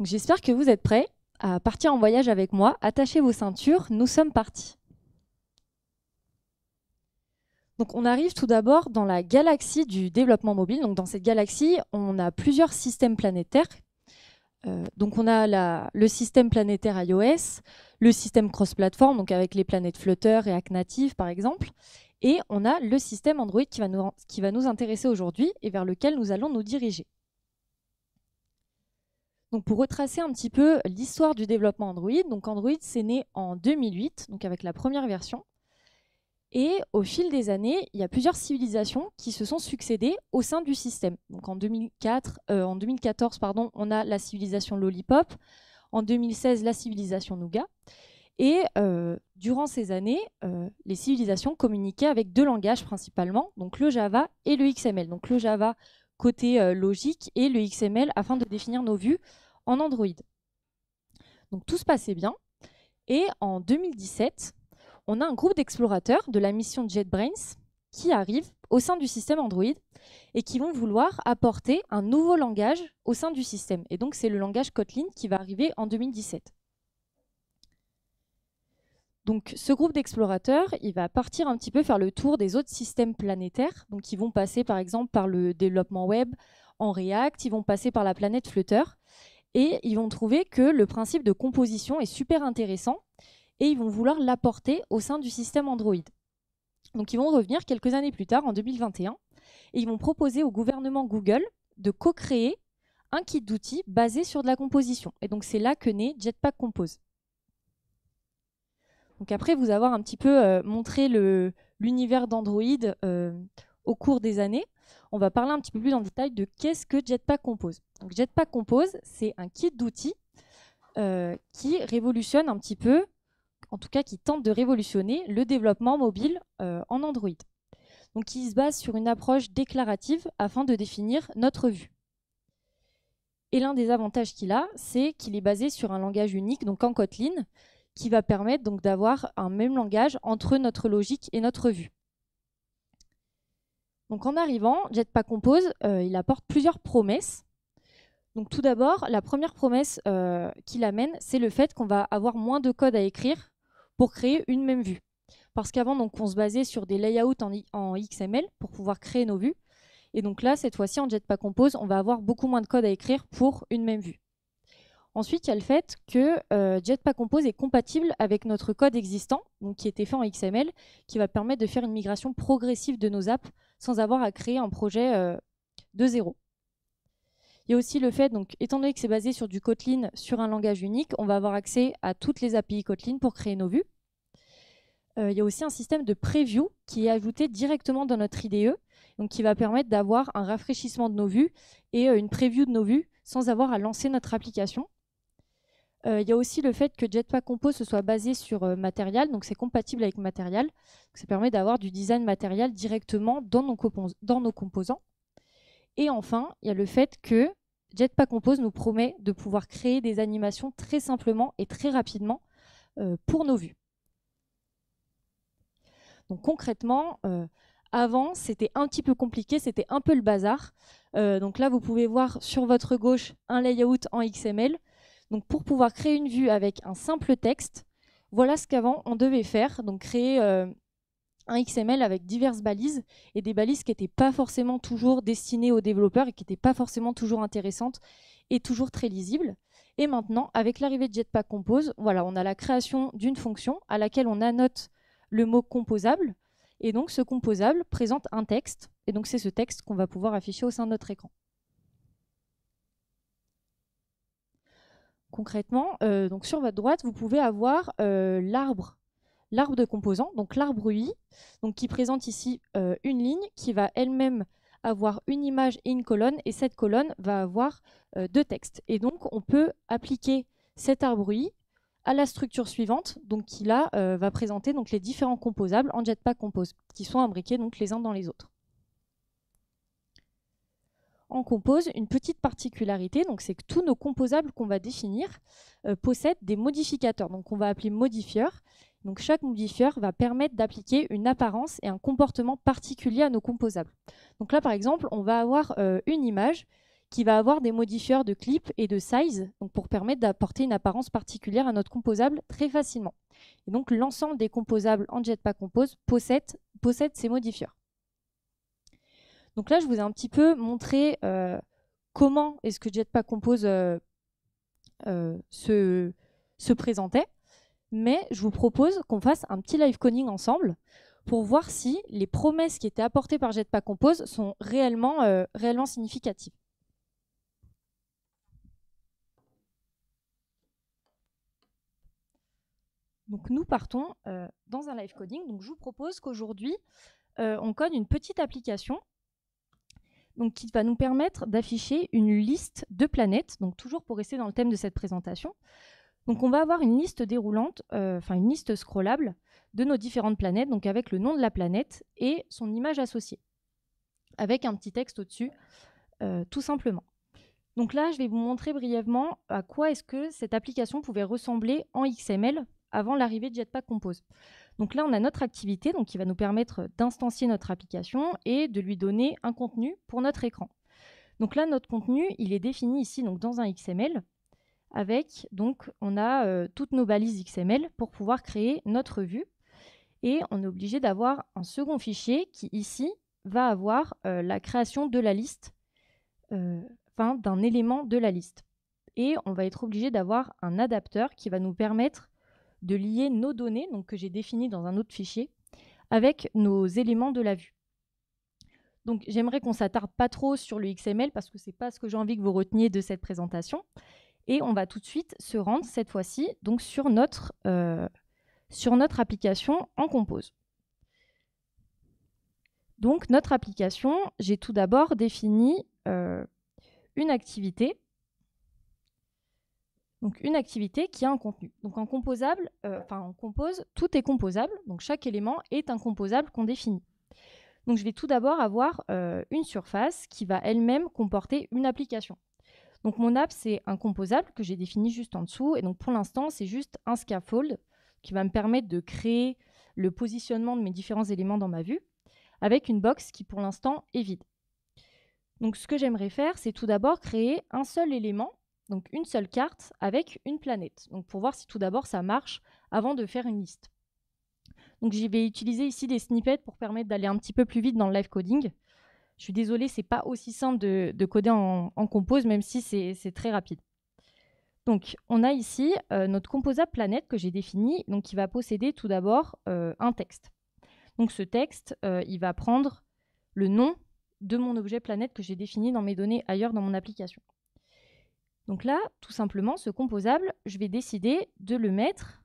J'espère que vous êtes prêts à partir en voyage avec moi. Attachez vos ceintures, nous sommes partis. Donc on arrive tout d'abord dans la galaxie du développement mobile. Donc dans cette galaxie, on a plusieurs systèmes planétaires. Euh, donc on a le système planétaire iOS, le système cross-platform, donc avec les planètes Flutter et Acnative par exemple, et on a le système Android qui va qui va nous intéresser aujourd'hui et vers lequel nous allons nous diriger. Donc pour retracer un petit peu l'histoire du développement Android, donc Android c'est né en 2008, donc avec la première version. Et au fil des années, il y a plusieurs civilisations qui se sont succédées au sein du système. Donc en 2004, euh, en 2014, pardon, on a la civilisation Lollipop. En 2016, la civilisation Nougat. Et euh, durant ces années, euh, les civilisations communiquaient avec deux langages principalement, donc le Java et le XML. Donc le Java côté euh, logique et le XML afin de définir nos vues en Android. Donc tout se passait bien. Et en 2017, on a un groupe d'explorateurs de la mission JetBrains qui arrive au sein du système Android et qui vont vouloir apporter un nouveau langage au sein du système. Et donc c'est le langage Kotlin qui va arriver en 2017. Donc ce groupe d'explorateurs, il va partir un petit peu faire le tour des autres systèmes planétaires. Donc ils vont passer par exemple par le développement web en React, ils vont passer par la planète Flutter et ils vont trouver que le principe de composition est super intéressant et ils vont vouloir l'apporter au sein du système Android. Donc ils vont revenir quelques années plus tard, en 2021, et ils vont proposer au gouvernement Google de co-créer un kit d'outils basé sur de la composition. Et donc c'est là que naît Jetpack Compose. Donc après vous avoir un petit peu euh, montré l'univers d'Android euh, au cours des années, on va parler un petit peu plus en détail de qu'est-ce que Jetpack Compose. Jetpack Compose, c'est un kit d'outils euh, qui révolutionne un petit peu, en tout cas qui tente de révolutionner le développement mobile en Android. Donc qui se base sur une approche déclarative afin de définir notre vue. Et l'un des avantages qu'il a, c'est qu'il est basé sur un langage unique, donc en Kotlin, qui va permettre donc d'avoir un même langage entre notre logique et notre vue. Donc en arrivant, Jetpack Compose, euh, il apporte plusieurs promesses. Donc tout d'abord, la première promesse euh, qu'il amène, c'est le fait qu'on va avoir moins de code à écrire pour créer une même vue. Parce qu'avant, on se basait sur des layouts en, XML pour pouvoir créer nos vues. Et donc là, cette fois-ci, en Jetpack Compose, on va avoir beaucoup moins de code à écrire pour une même vue. Ensuite, il y a le fait que euh, Jetpack Compose est compatible avec notre code existant, donc qui était fait en XML, qui va permettre de faire une migration progressive de nos apps sans avoir à créer un projet euh, de zéro. Il y a aussi le fait, donc, étant donné que c'est basé sur du Kotlin, sur un langage unique, on va avoir accès à toutes les API Kotlin pour créer nos vues. Euh, il y a aussi un système de preview qui est ajouté directement dans notre IDE, donc qui va permettre d'avoir un rafraîchissement de nos vues et une preview de nos vues sans avoir à lancer notre application. Il euh, y a aussi le fait que Jetpack Compose se soit basé sur euh, matériel, donc c'est compatible avec matériel. ça permet d'avoir du design matériel directement dans nos, composants. Et enfin, il y a le fait que Jetpack Compose nous promet de pouvoir créer des animations très simplement et très rapidement euh, pour nos vues. Donc concrètement, avant c'était un petit peu compliqué, c'était un peu le bazar. donc là vous pouvez voir sur votre gauche un layout en XML donc pour pouvoir créer une vue avec un simple texte, voilà ce qu'avant on devait faire, donc créer euh, un XML avec diverses balises et des balises qui n'étaient pas forcément toujours destinées aux développeurs et qui n'étaient pas forcément toujours intéressantes et toujours très lisibles. Et maintenant, avec l'arrivée de Jetpack Compose, voilà, on a la création d'une fonction à laquelle on annote le mot composable. Et donc, ce composable présente un texte. Et donc, c'est ce texte qu'on va pouvoir afficher au sein de notre écran. Concrètement, euh, donc sur votre droite, vous pouvez avoir euh, l'arbre l'arbre de composants, donc l'arbre UI, donc qui présente ici euh, une ligne qui va elle-même avoir une image et une colonne, et cette colonne va avoir deux textes. Et donc, on peut appliquer cet arbre UI à la structure suivante, donc qui là va présenter donc, les différents composables en Jetpack Compose, qui sont imbriqués donc les uns dans les autres en compose une petite particularité, donc c'est que tous nos composables qu'on va définir euh, possèdent des modificateurs, donc on va appeler modifieurs. Donc chaque modifieur va permettre d'appliquer une apparence et un comportement particulier à nos composables. Donc là par exemple, on va avoir euh, une image qui va avoir des modifieurs de clip et de size, donc pour permettre d'apporter une apparence particulière à notre composable très facilement. Et donc l'ensemble des composables en Jetpack Compose possède, possède ces modifieurs. Donc là, je vous ai un petit peu montré euh, comment est-ce que Jetpack Compose euh, euh, se, présentait. Mais je vous propose qu'on fasse un petit live coding ensemble pour voir si les promesses qui étaient apportées par Jetpack Compose sont réellement, réellement significatives. Donc nous partons dans un live coding. Donc je vous propose qu'aujourd'hui, on code une petite application donc qui va nous permettre d'afficher une liste de planètes, donc toujours pour rester dans le thème de cette présentation. Donc on va avoir une liste déroulante, euh, enfin une liste scrollable de nos différentes planètes, donc avec le nom de la planète et son image associée, avec un petit texte au-dessus, euh, tout simplement. Donc là, je vais vous montrer brièvement à quoi est-ce que cette application pouvait ressembler en XML avant l'arrivée de Jetpack Compose. Donc là, on a notre activité donc, qui va nous permettre d'instancier notre application et de lui donner un contenu pour notre écran. Donc là, notre contenu, il est défini ici donc, dans un XML avec, donc, on a euh, toutes nos balises XML pour pouvoir créer notre vue. Et on est obligé d'avoir un second fichier qui, ici, va avoir euh, la création de la liste, euh, enfin, d'un élément de la liste. Et on va être obligé d'avoir un adapteur qui va nous permettre de lier nos données, donc que j'ai définies dans un autre fichier, avec nos éléments de la vue. Donc j'aimerais qu'on s'attarde pas trop sur le XML parce que ce n'est pas ce que j'ai envie que vous reteniez de cette présentation. Et on va tout de suite se rendre cette fois-ci donc sur notre, euh, sur notre application en compose. Donc notre application, j'ai tout d'abord défini euh, une activité donc une activité qui a un contenu. Donc en composable, euh, enfin on compose, tout est composable, donc chaque élément est un composable qu'on définit. Donc je vais tout d'abord avoir euh, une surface qui va elle-même comporter une application. Donc mon app, c'est un composable que j'ai défini juste en dessous, et donc pour l'instant, c'est juste un scaffold qui va me permettre de créer le positionnement de mes différents éléments dans ma vue, avec une box qui pour l'instant est vide. Donc ce que j'aimerais faire, c'est tout d'abord créer un seul élément donc une seule carte avec une planète. Donc pour voir si tout d'abord ça marche avant de faire une liste. Donc j'y vais utiliser ici des snippets pour permettre d'aller un petit peu plus vite dans le live coding. Je suis désolée, n'est pas aussi simple de, coder en, compose, même si c'est très rapide. Donc on a ici euh, notre composable planète que j'ai défini, donc qui va posséder tout d'abord euh, un texte. Donc ce texte, euh, il va prendre le nom de mon objet planète que j'ai défini dans mes données ailleurs dans mon application. Donc là, tout simplement, ce composable, je vais décider de le mettre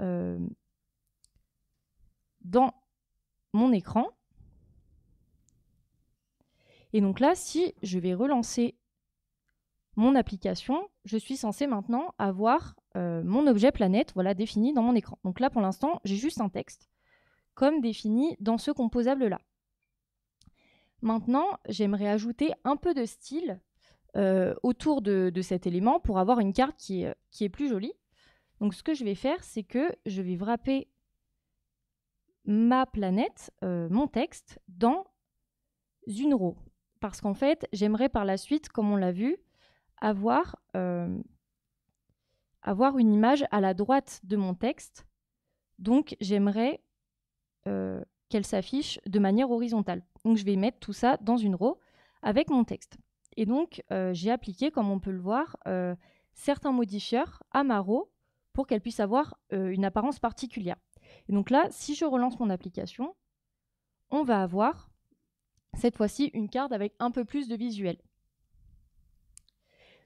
euh, dans, mon écran. Et donc là, si je vais relancer mon application, je suis censé maintenant avoir euh, mon objet planète voilà, défini dans mon écran. Donc là, pour l'instant, j'ai juste un texte comme défini dans ce composable-là. Maintenant, j'aimerais ajouter un peu de style euh, autour de, cet élément pour avoir une carte euh, qui est, plus jolie. Donc ce que je vais faire, c'est que je vais wrapper ma planète, euh, mon texte, dans une row. Parce qu'en fait, j'aimerais par la suite, comme on l'a vu, avoir, avoir une image à la droite de mon texte. Donc j'aimerais qu'elle s'affiche de manière horizontale. Donc je vais mettre tout ça dans une row avec mon texte. Et donc, euh, j'ai appliqué, comme on peut le voir, euh, certains modifieurs à Maro pour qu'elle puisse avoir euh, une apparence particulière. Et donc là, si je relance mon application, on va avoir cette fois-ci une carte avec un peu plus de visuel.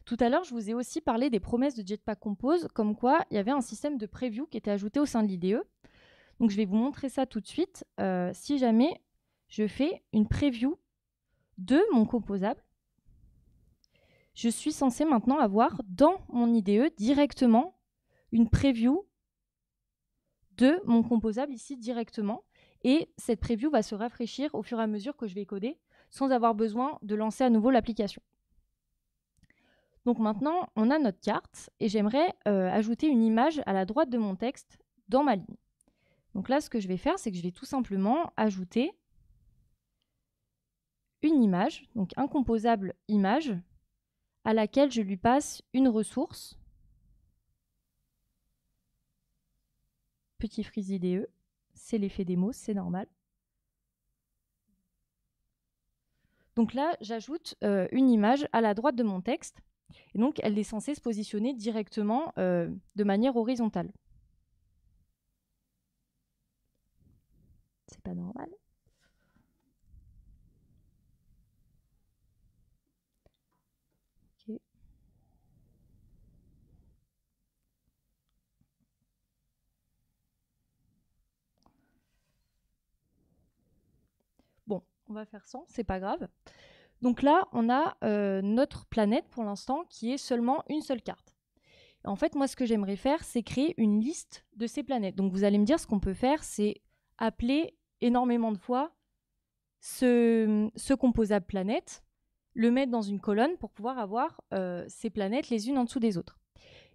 Tout à l'heure, je vous ai aussi parlé des promesses de Jetpack Compose, comme quoi il y avait un système de preview qui était ajouté au sein de l'IDE. Donc je vais vous montrer ça tout de suite. si jamais je fais une preview de mon composable, je suis censé maintenant avoir dans mon IDE directement une preview de mon composable ici directement. Et cette preview va se rafraîchir au fur et à mesure que je vais coder sans avoir besoin de lancer à nouveau l'application. Donc maintenant, on a notre carte et j'aimerais euh, ajouter une image à la droite de mon texte dans ma ligne. Donc là, ce que je vais faire, c'est que je vais tout simplement ajouter une image, donc un composable image, à laquelle je lui passe une ressource, petit frise IDE, c'est l'effet des mots, c'est normal. Donc là, j'ajoute euh, une image à la droite de mon texte. Et donc, elle est censée se positionner directement euh, de manière horizontale. C'est pas normal. on va faire 100, c'est pas grave. Donc là, on a euh, notre planète pour l'instant qui est seulement une seule carte. En fait, moi, ce que j'aimerais faire, c'est créer une liste de ces planètes. Donc vous allez me dire, ce qu'on peut faire, c'est appeler énormément de fois ce, composable planète, le mettre dans une colonne pour pouvoir avoir euh, ces planètes les unes en dessous des autres.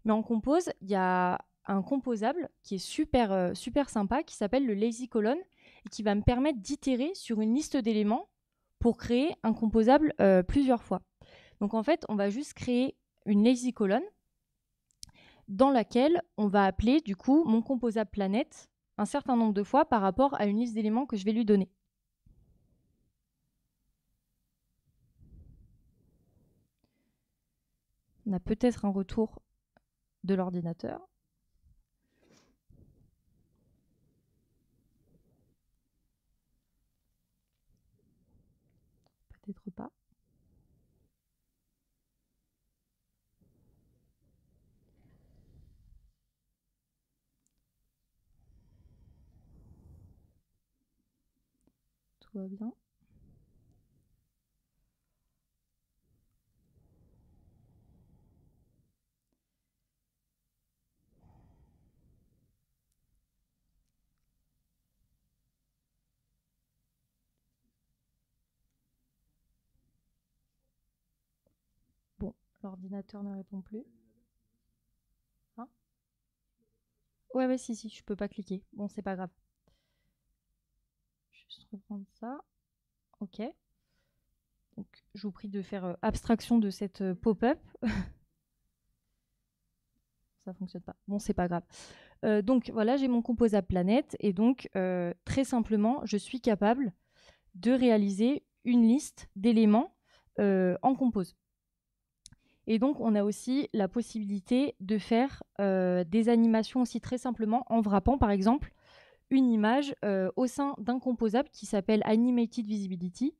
Mais en compose, il y a un composable qui est super, euh, super sympa qui s'appelle le lazy colonne et qui va me permettre d'itérer sur une liste d'éléments pour créer un composable euh, plusieurs fois. Donc en fait, on va juste créer une lazy colonne dans laquelle on va appeler du coup mon composable planète un certain nombre de fois par rapport à une liste d'éléments que je vais lui donner. On a peut-être un retour de l'ordinateur. Bon, l'ordinateur ne répond plus. Hein ouais, mais si, si, je peux pas cliquer. Bon, c'est pas grave ça. OK. Donc, je vous prie de faire euh, abstraction de cette euh, pop-up. ça fonctionne pas. Bon, c'est pas grave. Euh, donc voilà, j'ai mon composable planète et donc très simplement, je suis capable de réaliser une liste d'éléments en compose. Et donc on a aussi la possibilité de faire des animations aussi très simplement en wrappant par exemple une image euh, au sein d'un composable qui s'appelle Animated Visibility.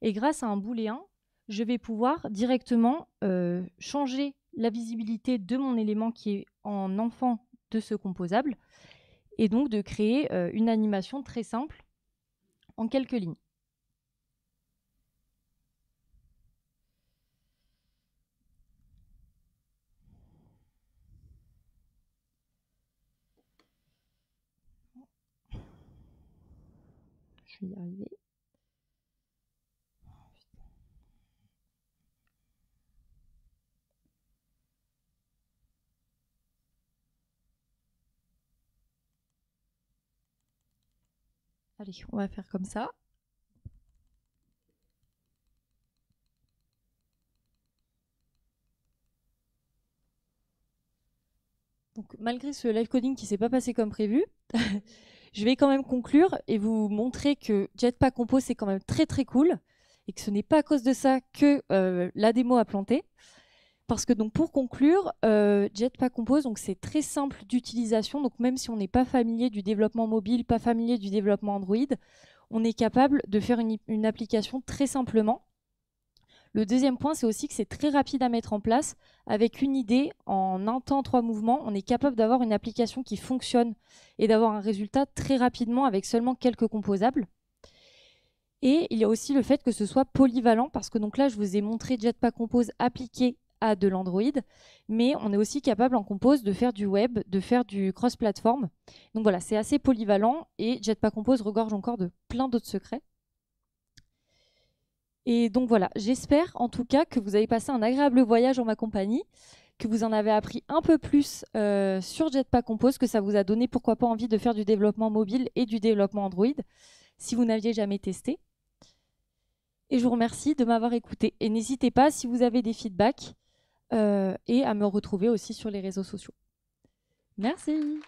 Et grâce à un booléen, je vais pouvoir directement euh, changer la visibilité de mon élément qui est en enfant de ce composable et donc de créer euh, une animation très simple en quelques lignes. je Allez, on va faire comme ça. Donc malgré ce live coding qui s'est pas passé comme prévu, Je vais quand même conclure et vous montrer que Jetpack Compose, c'est quand même très très cool et que ce n'est pas à cause de ça que euh, la démo a planté. Parce que donc pour conclure, euh, Jetpack Compose, c'est très simple d'utilisation. Donc même si on n'est pas familier du développement mobile, pas familier du développement Android, on est capable de faire une application très simplement. Le deuxième point, c'est aussi que c'est très rapide à mettre en place. Avec une idée, en un temps, trois mouvements, on est capable d'avoir une application qui fonctionne et d'avoir un résultat très rapidement avec seulement quelques composables. Et il y a aussi le fait que ce soit polyvalent, parce que donc là, je vous ai montré Jetpack Compose appliqué à de l'Android, mais on est aussi capable en Compose de faire du web, de faire du cross-platform. Donc voilà, c'est assez polyvalent et Jetpack Compose regorge encore de plein d'autres secrets. Et donc voilà, j'espère en tout cas que vous avez passé un agréable voyage en ma compagnie, que vous en avez appris un peu plus euh, sur Jetpack Compose, que ça vous a donné pourquoi pas envie de faire du développement mobile et du développement Android, si vous n'aviez jamais testé. Et je vous remercie de m'avoir écouté. Et n'hésitez pas si vous avez des feedbacks euh, et à me retrouver aussi sur les réseaux sociaux. Merci.